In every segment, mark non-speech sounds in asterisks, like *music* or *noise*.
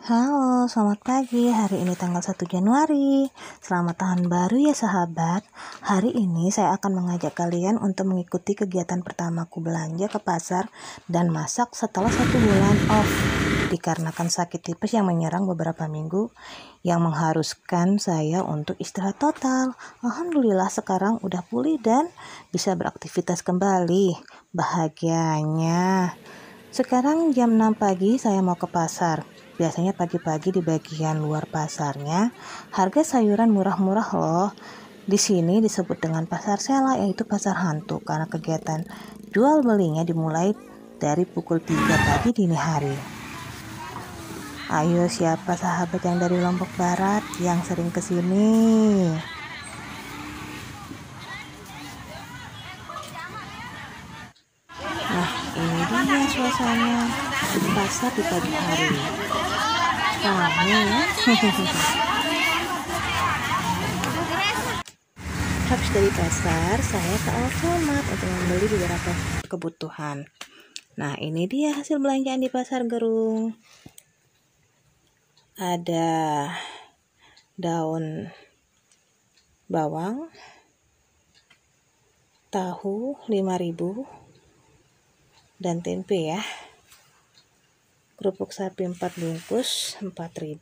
Halo, selamat pagi. Hari ini tanggal 1 Januari. Selamat tahun baru ya sahabat. Hari ini saya akan mengajak kalian untuk mengikuti kegiatan pertamaku belanja ke pasar dan masak setelah satu bulan off. Dikarenakan sakit tipes yang menyerang beberapa minggu yang mengharuskan saya untuk istirahat total. Alhamdulillah sekarang udah pulih dan bisa beraktivitas kembali. Bahagianya. Sekarang jam 6 pagi saya mau ke pasar Biasanya pagi-pagi di bagian luar pasarnya, harga sayuran murah-murah loh. Di sini disebut dengan pasar sela yaitu pasar hantu karena kegiatan jual belinya dimulai dari pukul 3 pagi dini hari. Ayo siapa sahabat yang dari Lombok Barat yang sering ke sini? Nah, ini dia suasana di pasar di pagi hari rame ya? *laughs* habis dari pasar saya ke Alfamart untuk membeli beberapa kebutuhan nah ini dia hasil belanjaan di pasar gerung ada daun bawang tahu 5000 dan tempe ya kerupuk sapi 4 bungkus 4000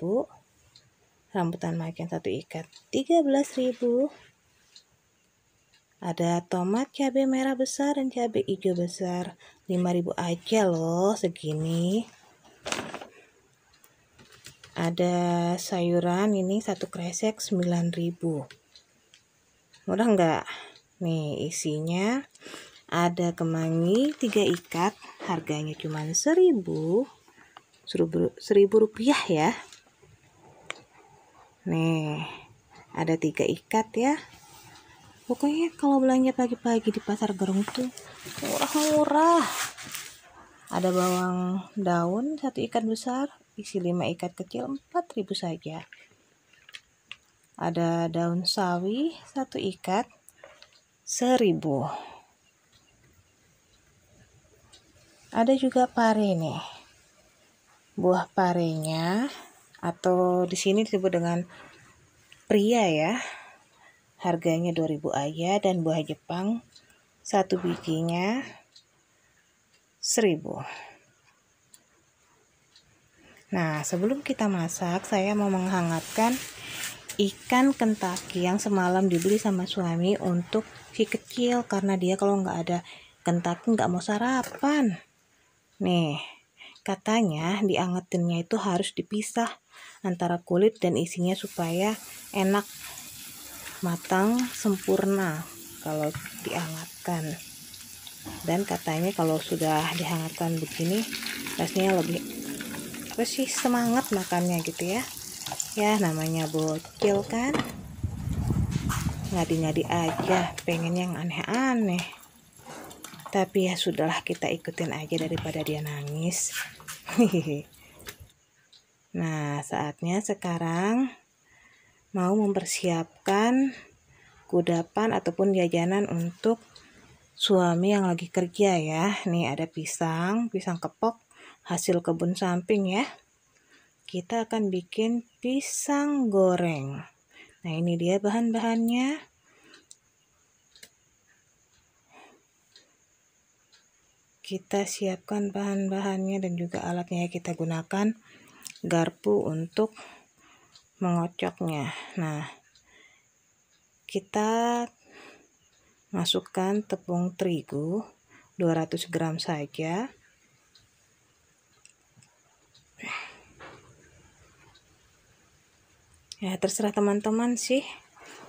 rambutan makin satu ikat 13000 ada tomat cabai merah besar dan cabai hijau besar 5000 aja loh segini ada sayuran ini satu kresek 9000 murah nggak nih isinya ada kemangi 3 ikat harganya cuma 1000 seribu, seribu rupiah ya nih ada tiga ikat ya pokoknya kalau belanja pagi-pagi di pasar gerung tuh murah-murah ada bawang daun satu ikat besar isi lima ikat kecil 4000 saja ada daun sawi satu ikat seribu. ada juga pare nih buah parenya atau di sini disebut dengan pria ya. Harganya 2000 aya dan buah Jepang satu bijinya 1000. Nah, sebelum kita masak, saya mau menghangatkan ikan kentaki yang semalam dibeli sama suami untuk si kecil karena dia kalau nggak ada kentaki nggak mau sarapan. Nih, Katanya diangetinnya itu harus dipisah antara kulit dan isinya supaya enak matang sempurna kalau dihangatkan. Dan katanya kalau sudah dihangatkan begini rasanya lebih apa sih semangat makannya gitu ya. Ya namanya bocil kan. Ngadi-ngadi aja pengen yang aneh-aneh tapi ya sudahlah kita ikutin aja daripada dia nangis *laughs* nah saatnya sekarang mau mempersiapkan kudapan ataupun jajanan untuk suami yang lagi kerja ya nih ada pisang pisang kepok hasil kebun samping ya kita akan bikin pisang goreng nah ini dia bahan-bahannya kita siapkan bahan-bahannya dan juga alatnya ya kita gunakan garpu untuk mengocoknya nah kita masukkan tepung terigu 200 gram saja ya terserah teman-teman sih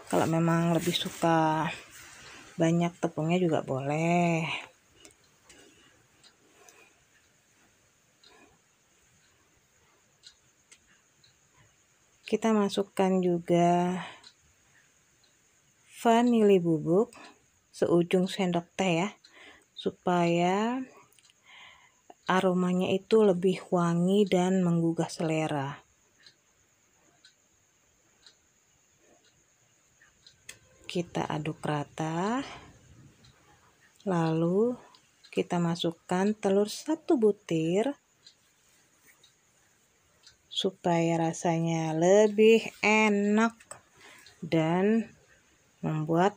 kalau memang lebih suka banyak tepungnya juga boleh kita masukkan juga vanili bubuk seujung sendok teh ya supaya aromanya itu lebih wangi dan menggugah selera kita aduk rata lalu kita masukkan telur satu butir supaya rasanya lebih enak dan membuat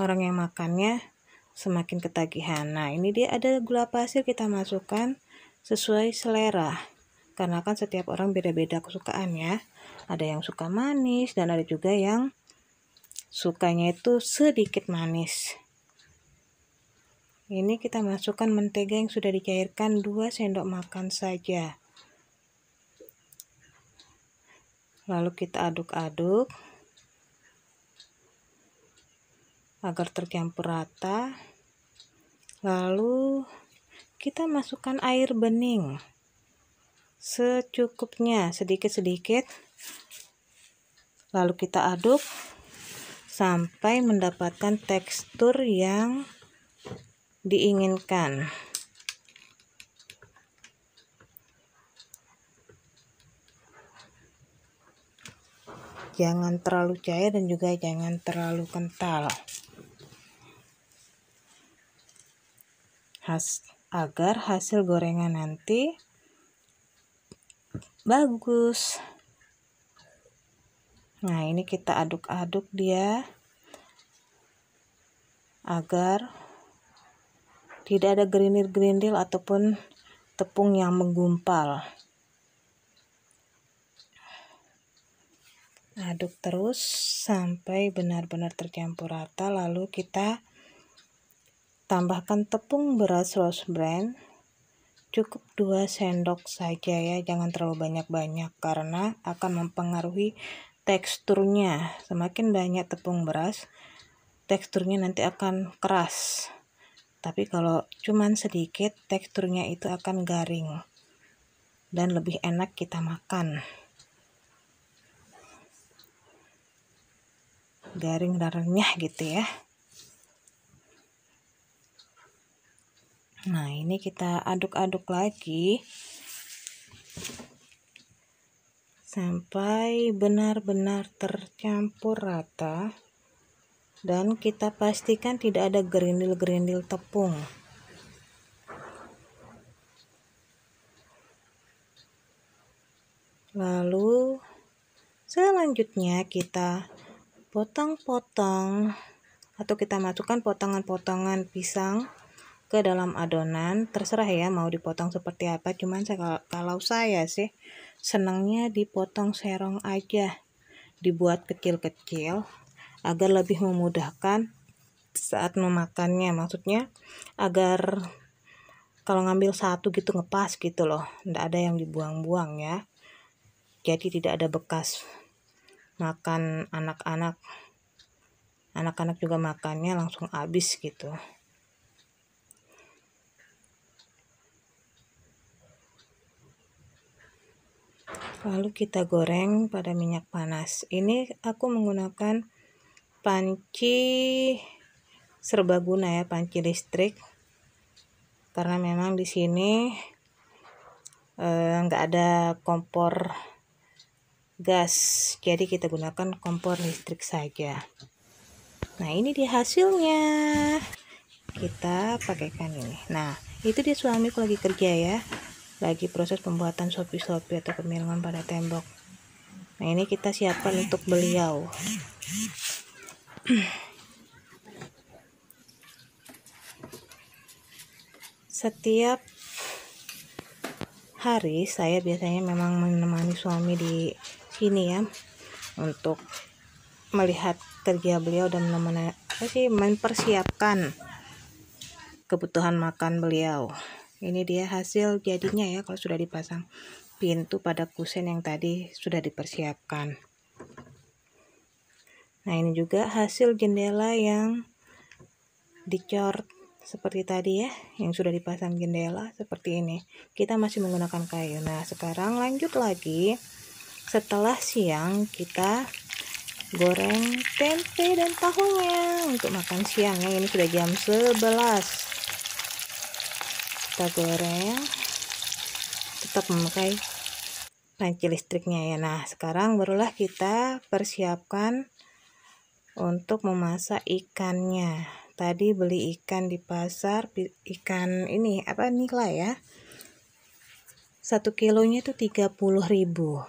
orang yang makannya semakin ketagihan. Nah, ini dia ada gula pasir kita masukkan sesuai selera. Karena kan setiap orang beda-beda kesukaannya. Ada yang suka manis dan ada juga yang sukanya itu sedikit manis. Ini kita masukkan mentega yang sudah dicairkan 2 sendok makan saja. lalu kita aduk-aduk agar tercampur rata lalu kita masukkan air bening secukupnya sedikit-sedikit lalu kita aduk sampai mendapatkan tekstur yang diinginkan jangan terlalu cair dan juga jangan terlalu kental Has, agar hasil gorengan nanti bagus nah ini kita aduk-aduk dia agar tidak ada gerindil-gerindil ataupun tepung yang menggumpal aduk terus sampai benar-benar tercampur rata lalu kita tambahkan tepung beras rose brand cukup 2 sendok saja ya jangan terlalu banyak-banyak karena akan mempengaruhi teksturnya semakin banyak tepung beras teksturnya nanti akan keras tapi kalau cuman sedikit teksturnya itu akan garing dan lebih enak kita makan garing dan renyah gitu ya nah ini kita aduk-aduk lagi sampai benar-benar tercampur rata dan kita pastikan tidak ada gerindil-gerindil tepung lalu selanjutnya kita potong-potong atau kita masukkan potongan-potongan pisang ke dalam adonan terserah ya mau dipotong seperti apa cuman saya, kalau saya sih senangnya dipotong serong aja dibuat kecil-kecil agar lebih memudahkan saat memakannya maksudnya agar kalau ngambil satu gitu ngepas gitu loh tidak ada yang dibuang-buang ya jadi tidak ada bekas makan anak-anak anak-anak juga makannya langsung habis gitu lalu kita goreng pada minyak panas ini aku menggunakan panci serbaguna ya panci listrik karena memang di sini eh, nggak eh, ada kompor gas jadi kita gunakan kompor listrik saja nah ini dia hasilnya kita pakaikan ini nah itu dia suamiku lagi kerja ya lagi proses pembuatan sopi-sopi atau kemiringan pada tembok nah ini kita siapkan untuk beliau setiap hari saya biasanya memang menemani suami di sini ya untuk melihat kerja beliau dan menemani apa sih mempersiapkan kebutuhan makan beliau ini dia hasil jadinya ya kalau sudah dipasang pintu pada kusen yang tadi sudah dipersiapkan nah ini juga hasil jendela yang dicor seperti tadi ya yang sudah dipasang jendela seperti ini kita masih menggunakan kayu nah sekarang lanjut lagi setelah siang kita goreng tempe dan tahunya untuk makan siangnya ini sudah jam 11 kita goreng tetap memakai panci listriknya ya nah sekarang barulah kita persiapkan untuk memasak ikannya tadi beli ikan di pasar ikan ini apa lah ya satu kilonya itu 30 ribu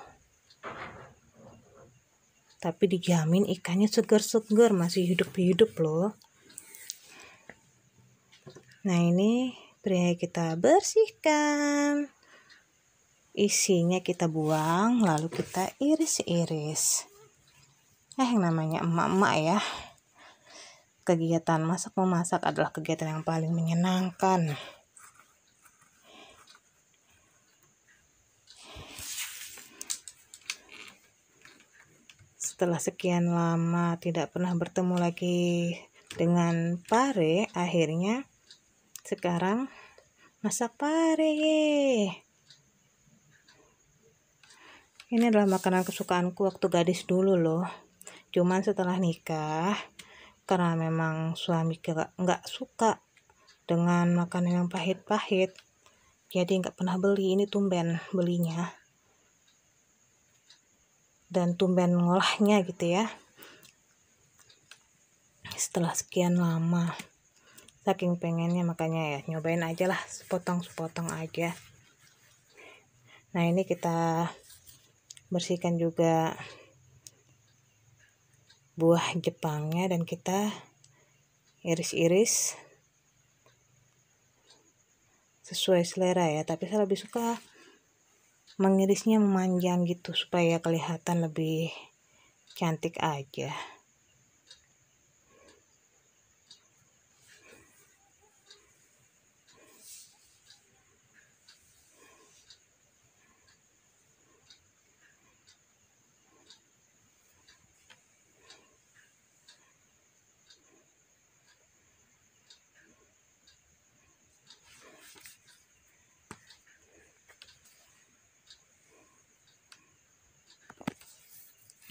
tapi dijamin ikannya segar-segar, masih hidup-hidup loh nah ini pria kita bersihkan isinya kita buang lalu kita iris-iris eh yang namanya emak-emak ya kegiatan masak memasak adalah kegiatan yang paling menyenangkan Setelah sekian lama tidak pernah bertemu lagi dengan pare, akhirnya sekarang masak pare. Ini adalah makanan kesukaanku waktu gadis dulu loh. Cuman setelah nikah, karena memang suami nggak suka dengan makanan yang pahit-pahit, jadi nggak pernah beli. Ini tumben belinya dan tumben ngolahnya gitu ya setelah sekian lama saking pengennya makanya ya nyobain aja lah sepotong-sepotong aja nah ini kita bersihkan juga buah jepangnya dan kita iris-iris sesuai selera ya tapi saya lebih suka mengirisnya memanjang gitu supaya kelihatan lebih cantik aja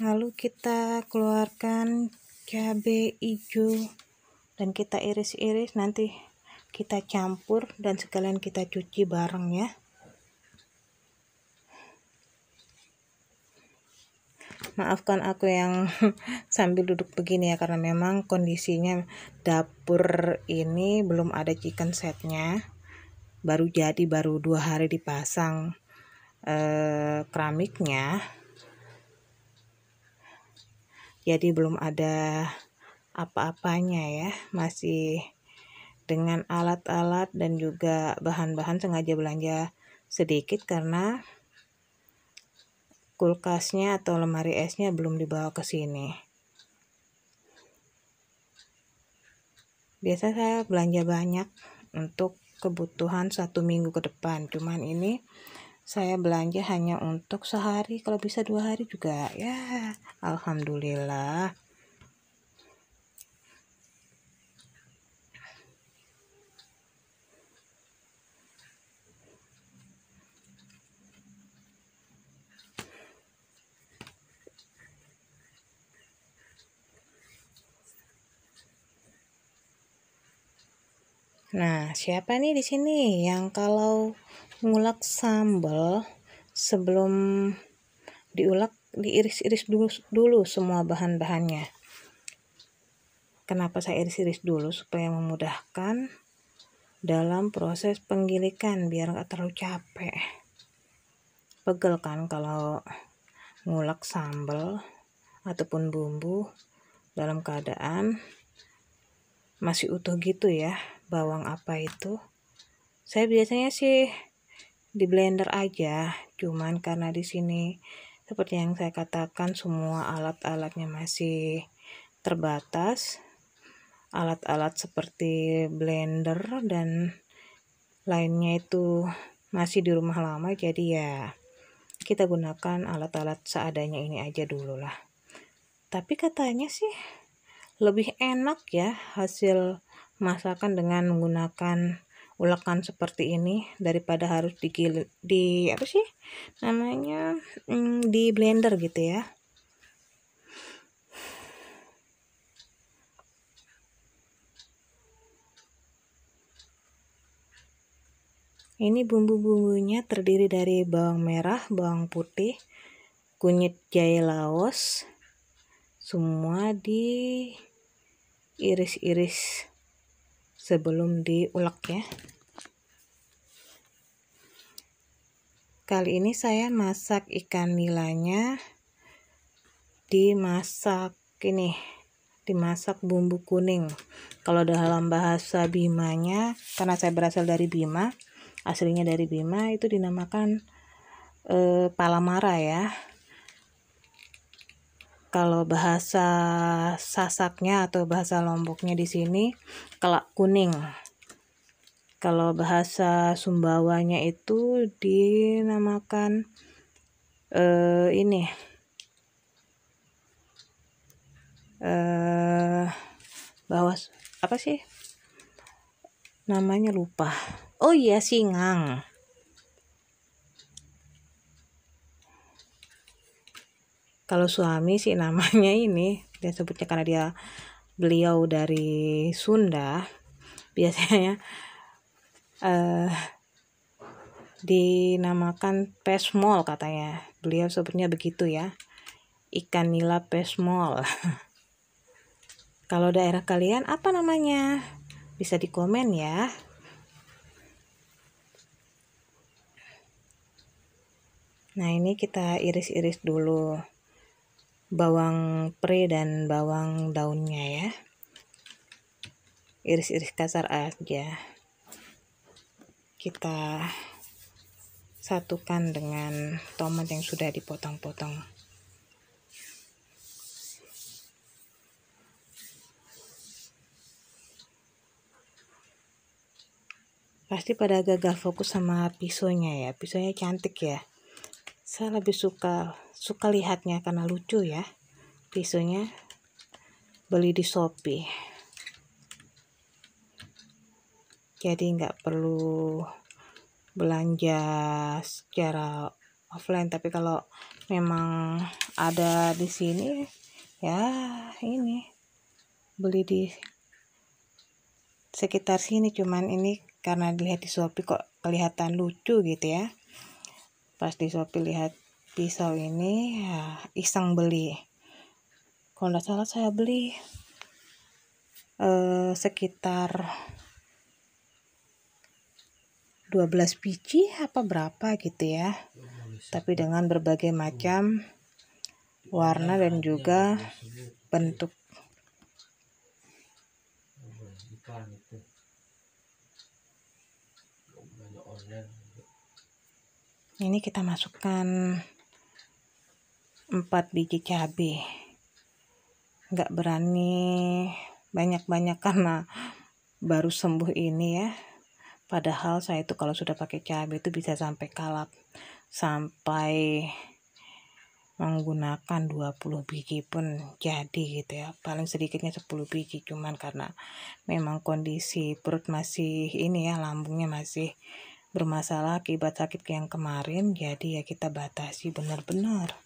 lalu kita keluarkan cabe hijau dan kita iris-iris nanti kita campur dan sekalian kita cuci bareng ya maafkan aku yang *laughs* sambil duduk begini ya karena memang kondisinya dapur ini belum ada chicken setnya baru jadi baru dua hari dipasang eh, keramiknya jadi belum ada apa-apanya ya masih dengan alat-alat dan juga bahan-bahan sengaja belanja sedikit karena kulkasnya atau lemari esnya belum dibawa ke sini biasa saya belanja banyak untuk kebutuhan satu minggu ke depan cuman ini saya belanja hanya untuk sehari kalau bisa dua hari juga ya Alhamdulillah Nah, siapa nih di sini yang kalau ngulak sambal sebelum diulak diiris-iris dulu dulu semua bahan-bahannya. Kenapa saya iris-iris dulu supaya memudahkan dalam proses penggilikan biar gak terlalu capek. Pegel kan kalau ngulak sambal ataupun bumbu dalam keadaan masih utuh gitu ya bawang apa itu saya biasanya sih di blender aja cuman karena di sini seperti yang saya katakan semua alat-alatnya masih terbatas alat-alat seperti blender dan lainnya itu masih di rumah lama jadi ya kita gunakan alat-alat seadanya ini aja dulu lah tapi katanya sih lebih enak ya hasil masakan dengan menggunakan ulekan seperti ini daripada harus digil di apa sih namanya hmm, di blender gitu ya ini bumbu-bumbunya terdiri dari bawang merah, bawang putih, kunyit jahe laos, semua diiris-iris sebelum diulek ya kali ini saya masak ikan nilanya dimasak ini dimasak bumbu kuning kalau dalam bahasa Bimanya karena saya berasal dari Bima aslinya dari Bima itu dinamakan e, palamara ya kalau bahasa Sasaknya atau bahasa Lomboknya di sini kelak kuning. Kalau bahasa Sumbawanya itu dinamakan eh, ini eh uh, apa sih namanya lupa. Oh iya singang. kalau suami sih namanya ini dia sebutnya karena dia beliau dari Sunda *laughs* biasanya eh dinamakan pesmol katanya beliau sebutnya begitu ya ikan nila pesmol *laughs* kalau daerah kalian apa namanya bisa dikomen ya nah ini kita iris-iris dulu bawang pre dan bawang daunnya ya iris-iris kasar aja kita satukan dengan tomat yang sudah dipotong-potong pasti pada gagal fokus sama pisaunya ya pisaunya cantik ya saya lebih suka suka lihatnya karena lucu ya tisunya beli di Shopee jadi nggak perlu belanja secara offline tapi kalau memang ada di sini ya ini beli di sekitar sini cuman ini karena dilihat di Shopee kok kelihatan lucu gitu ya pas di Shopee lihat pisau ini ya iseng beli kalau nggak salah saya beli eh, sekitar 12 biji apa berapa gitu ya tapi dengan berbagai macam warna dan juga bentuk ini kita masukkan 4 biji cabai nggak berani banyak-banyak karena baru sembuh ini ya padahal saya itu kalau sudah pakai cabai itu bisa sampai kalap sampai menggunakan 20 biji pun jadi gitu ya paling sedikitnya 10 biji cuman karena memang kondisi perut masih ini ya lambungnya masih bermasalah akibat sakit yang kemarin jadi ya kita batasi benar-benar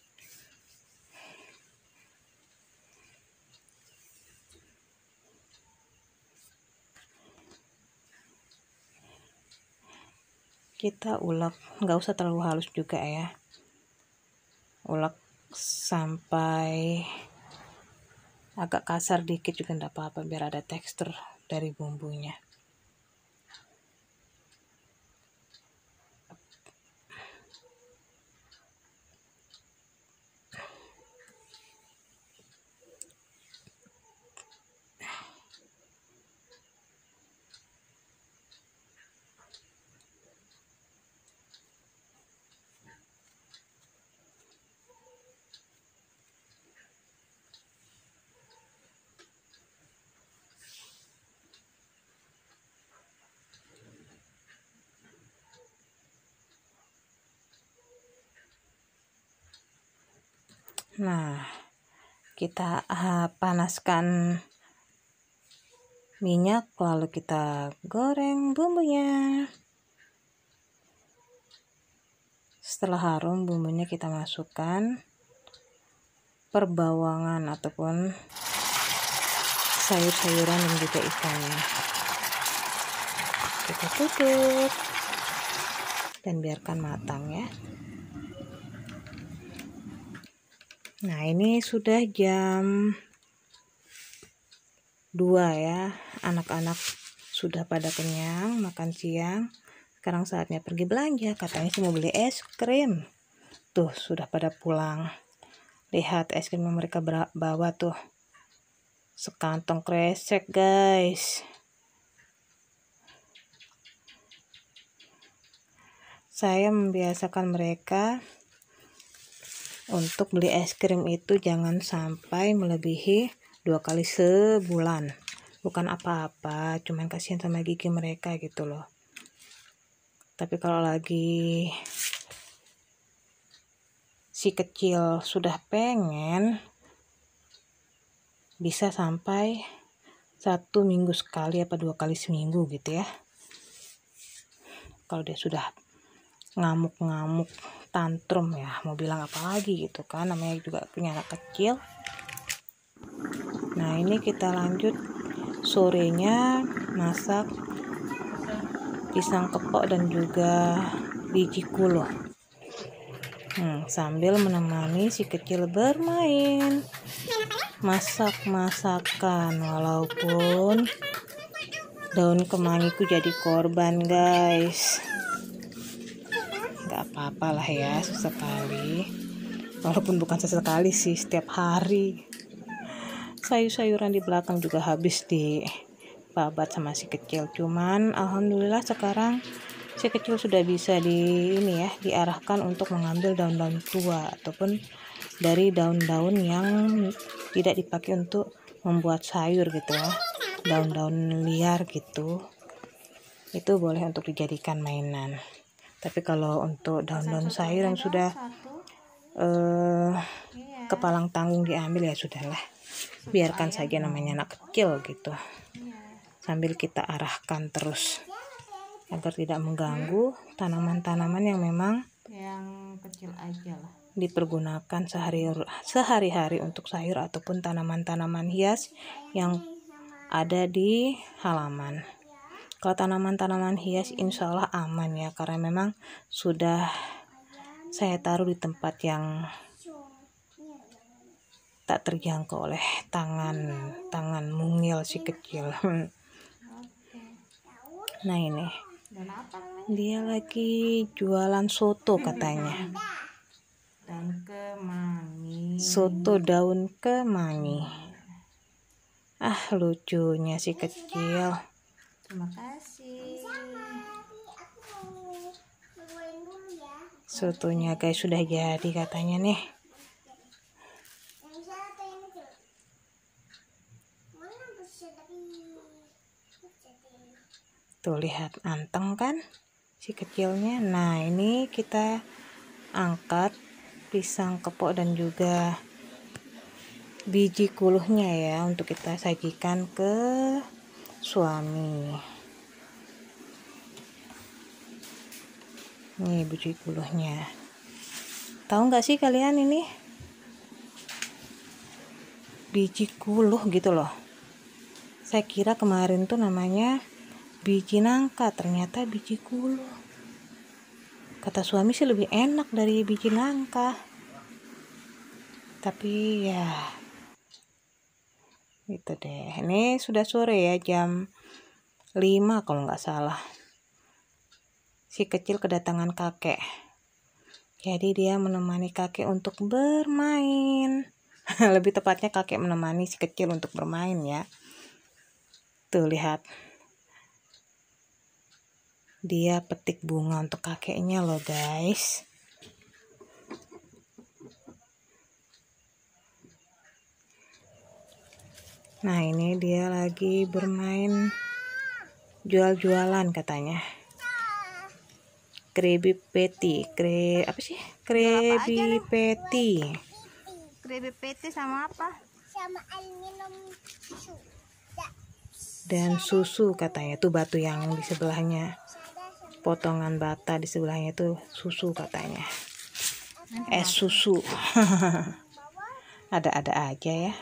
kita ulek nggak usah terlalu halus juga ya ulek sampai agak kasar dikit juga nggak apa-apa biar ada tekstur dari bumbunya Nah, kita uh, panaskan minyak lalu kita goreng bumbunya. Setelah harum bumbunya kita masukkan perbawangan ataupun sayur-sayuran dan juga ikannya. Kita tutup dan biarkan matang ya. Nah, ini sudah jam 2 ya. Anak-anak sudah pada kenyang, makan siang. Sekarang saatnya pergi belanja. Katanya sih mau beli es krim. Tuh, sudah pada pulang. Lihat es krim yang mereka bawa tuh. Sekantong kresek, guys. Saya membiasakan mereka untuk beli es krim itu jangan sampai melebihi dua kali sebulan bukan apa-apa cuman kasihan sama gigi mereka gitu loh tapi kalau lagi si kecil sudah pengen bisa sampai satu minggu sekali apa dua kali seminggu gitu ya kalau dia sudah ngamuk-ngamuk tantrum ya mau bilang apa lagi gitu kan namanya juga punya anak kecil nah ini kita lanjut sorenya masak pisang kepok dan juga biji kulo hmm, sambil menemani si kecil bermain masak-masakan walaupun daun kemangiku jadi korban guys apa-apa lah ya sesekali walaupun bukan sesekali sih setiap hari sayur-sayuran di belakang juga habis di babat sama si kecil cuman alhamdulillah sekarang si kecil sudah bisa di ini ya diarahkan untuk mengambil daun-daun tua ataupun dari daun-daun yang tidak dipakai untuk membuat sayur gitu ya daun-daun liar gitu itu boleh untuk dijadikan mainan tapi kalau untuk daun-daun sayur yang sudah eh, iya. kepalang tanggung diambil ya sudahlah biarkan saja namanya anak kecil gitu iya. sambil kita arahkan terus agar tidak mengganggu tanaman-tanaman yang memang yang kecil aja lah dipergunakan sehari sehari-hari untuk sayur ataupun tanaman-tanaman hias yang ada di halaman kalau tanaman-tanaman hias insya Allah aman ya karena memang sudah saya taruh di tempat yang tak terjangkau oleh tangan tangan mungil si kecil *laughs* nah ini dia lagi jualan soto katanya dan kemangi soto daun kemangi ah lucunya si kecil Terima kasih. Sotonya ya. guys sudah jadi katanya nih. Tuh lihat anteng kan si kecilnya. Nah, ini kita angkat pisang kepok dan juga biji kuluhnya ya untuk kita sajikan ke suami ini biji buluhnya tahu nggak sih kalian ini biji kuluh gitu loh saya kira kemarin tuh namanya biji nangka ternyata biji kuluh. kata suami sih lebih enak dari biji nangka tapi ya Gitu deh. Ini sudah sore ya, jam 5 kalau nggak salah. Si kecil kedatangan kakek. Jadi dia menemani kakek untuk bermain. *laughs* Lebih tepatnya kakek menemani si kecil untuk bermain ya. Tuh lihat. Dia petik bunga untuk kakeknya loh guys. Nah ini dia lagi bermain jual-jualan katanya. Krebi Peti, kre apa sih? Krebi Peti. Krebi Peti sama apa? Sama minum Dan susu katanya tuh batu yang di sebelahnya. Potongan bata di sebelahnya itu susu katanya. Es susu. *laughs* Ada-ada aja ya.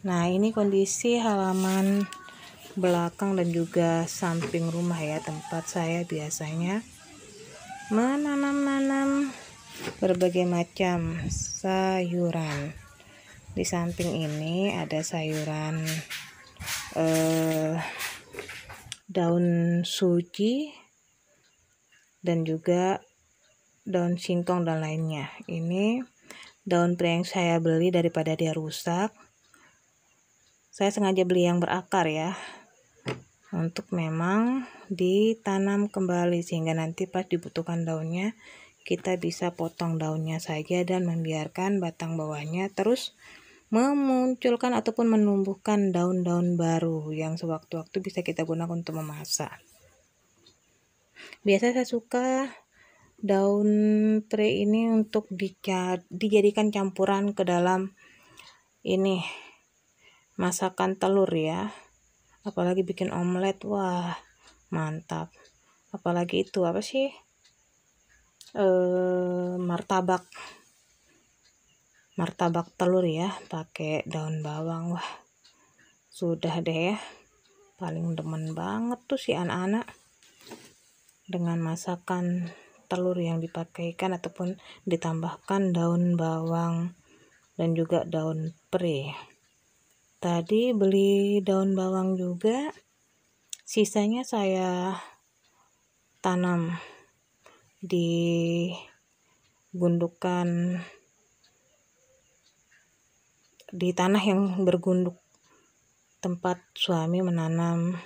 Nah, ini kondisi halaman belakang dan juga samping rumah ya, tempat saya biasanya menanam-nanam berbagai macam sayuran. Di samping ini ada sayuran eh, daun suci dan juga daun singkong dan lainnya. Ini daun pre yang saya beli daripada dia rusak saya sengaja beli yang berakar ya untuk memang ditanam kembali sehingga nanti pas dibutuhkan daunnya kita bisa potong daunnya saja dan membiarkan batang bawahnya terus memunculkan ataupun menumbuhkan daun-daun baru yang sewaktu-waktu bisa kita gunakan untuk memasak biasanya saya suka daun tre ini untuk dijadikan campuran ke dalam ini masakan telur ya apalagi bikin omelet wah mantap apalagi itu apa sih eh martabak martabak telur ya pakai daun bawang wah sudah deh ya paling demen banget tuh si anak-anak dengan masakan telur yang dipakaikan ataupun ditambahkan daun bawang dan juga daun pere tadi beli daun bawang juga sisanya saya tanam di gundukan di tanah yang bergunduk tempat suami menanam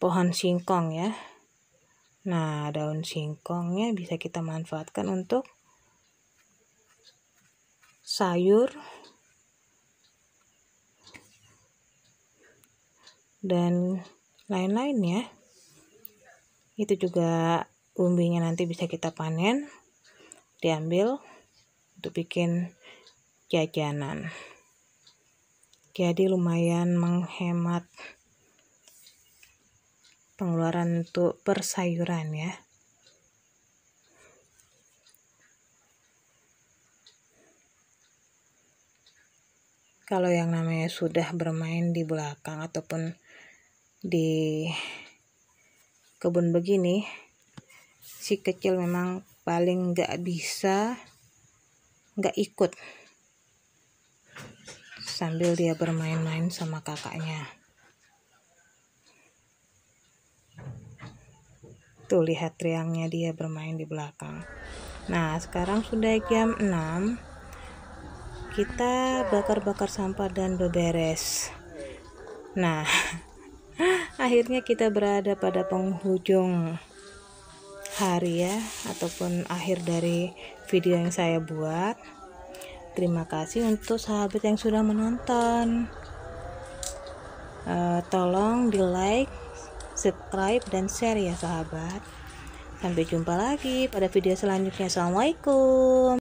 pohon singkong ya nah daun singkongnya bisa kita manfaatkan untuk sayur dan lain-lain ya itu juga umbinya nanti bisa kita panen diambil untuk bikin jajanan jadi lumayan menghemat pengeluaran untuk persayuran ya kalau yang namanya sudah bermain di belakang ataupun di kebun begini si kecil memang paling nggak bisa nggak ikut sambil dia bermain-main sama kakaknya tuh lihat Triangnya dia bermain di belakang nah sekarang sudah jam 6 kita bakar-bakar sampah dan beberes nah *laughs* akhirnya kita berada pada penghujung hari ya ataupun akhir dari video yang saya buat terima kasih untuk sahabat yang sudah menonton uh, tolong di like subscribe dan share ya sahabat sampai jumpa lagi pada video selanjutnya assalamualaikum